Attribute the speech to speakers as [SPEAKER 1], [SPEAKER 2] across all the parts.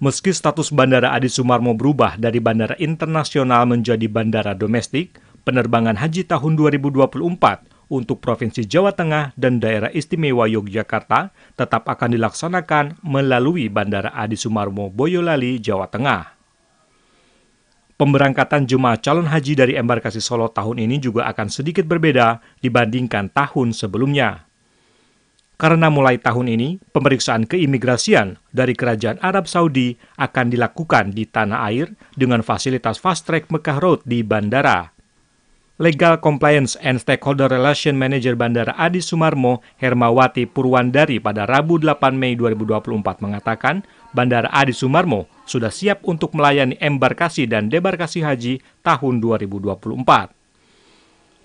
[SPEAKER 1] Meski status Bandara Adi Sumarmo berubah dari bandara internasional menjadi bandara domestik, penerbangan haji tahun 2024 untuk Provinsi Jawa Tengah dan Daerah Istimewa Yogyakarta tetap akan dilaksanakan melalui Bandara Adi Sumarmo Boyolali, Jawa Tengah. Pemberangkatan jemaah calon haji dari embarkasi Solo tahun ini juga akan sedikit berbeda dibandingkan tahun sebelumnya karena mulai tahun ini pemeriksaan keimigrasian dari Kerajaan Arab Saudi akan dilakukan di tanah air dengan fasilitas fast track Mekah Road di bandara. Legal Compliance and Stakeholder Relation Manager Bandara Adi Sumarmo Hermawati Purwandari pada Rabu 8 Mei 2024 mengatakan Bandara Adi Sumarmo sudah siap untuk melayani embarkasi dan debarkasi haji tahun 2024.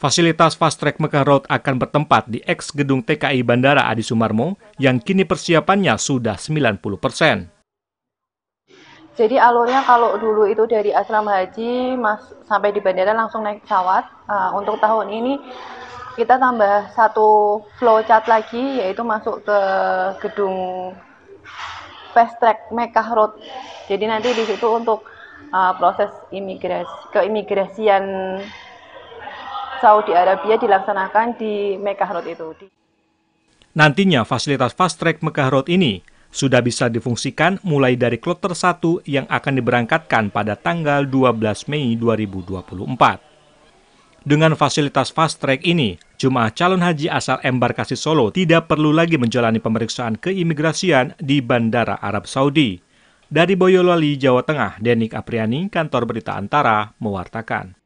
[SPEAKER 1] Fasilitas Fast Track Mekah Road akan bertempat di ex gedung TKI Bandara Adi Sumarmo yang kini persiapannya sudah 90 persen.
[SPEAKER 2] Jadi alurnya kalau dulu itu dari asrama haji mas sampai di bandara langsung naik pesawat. Uh, untuk tahun ini kita tambah satu flowchart lagi yaitu masuk ke gedung fast track Mekah Road. Jadi nanti di situ untuk uh, proses imigrasi keimigrasian Saudi Arabia dilaksanakan di Mekah Road itu.
[SPEAKER 1] Nantinya fasilitas Fast Track Mekah Road ini sudah bisa difungsikan mulai dari kloter 1 yang akan diberangkatkan pada tanggal 12 Mei 2024. Dengan fasilitas fast track ini, jemaah calon haji asal embarkasi Solo tidak perlu lagi menjalani pemeriksaan keimigrasian di Bandara Arab Saudi. Dari Boyolali, Jawa Tengah, Denik Apriani, Kantor Berita Antara, mewartakan.